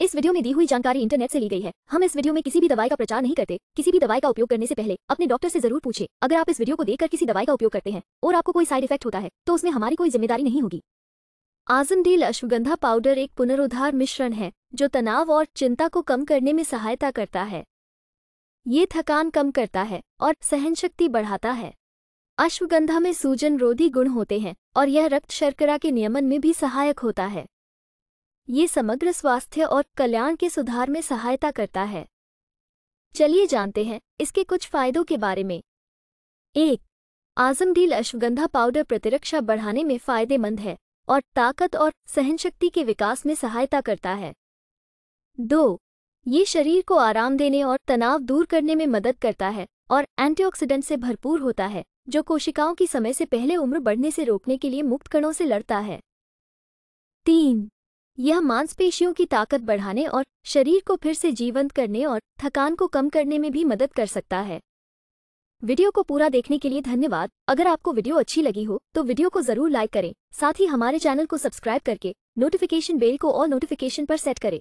इस वीडियो में दी हुई जानकारी इंटरनेट से ली गई है हम इस वीडियो में किसी भी दवाई का प्रचार नहीं करते किसी भी दवाई का उपयोग करने से पहले अपने डॉक्टर से जरूर पूछे अगर आप इस वीडियो को देखकर किसी दवाई का उपयोग करते हैं और आपको कोई साइड इफेक्ट होता है तो उसमें हमारी कोई जिम्मेदारी नहीं होगी आजम डील अश्वगंधा पाउडर एक पुनरुद्धार मिश्रण है जो तनाव और चिंता को कम करने में सहायता करता है ये थकान कम करता है और सहन शक्ति बढ़ाता है अश्वगंधा में सूजन रोधी गुण होते हैं और यह रक्त शर्करा के नियमन में भी सहायक होता है ये समग्र स्वास्थ्य और कल्याण के सुधार में सहायता करता है चलिए जानते हैं इसके कुछ फायदों के बारे में एक आजमदील अश्वगंधा पाउडर प्रतिरक्षा बढ़ाने में फायदेमंद है और ताकत और सहनशक्ति के विकास में सहायता करता है दो ये शरीर को आराम देने और तनाव दूर करने में मदद करता है और एंटीऑक्सीडेंट से भरपूर होता है जो कोशिकाओं की समय से पहले उम्र बढ़ने से रोकने के लिए मुक्त कणों से लड़ता है तीन यह मांसपेशियों की ताकत बढ़ाने और शरीर को फिर से जीवंत करने और थकान को कम करने में भी मदद कर सकता है वीडियो को पूरा देखने के लिए धन्यवाद अगर आपको वीडियो अच्छी लगी हो तो वीडियो को जरूर लाइक करें साथ ही हमारे चैनल को सब्सक्राइब करके नोटिफिकेशन बेल को और नोटिफिकेशन पर सेट करें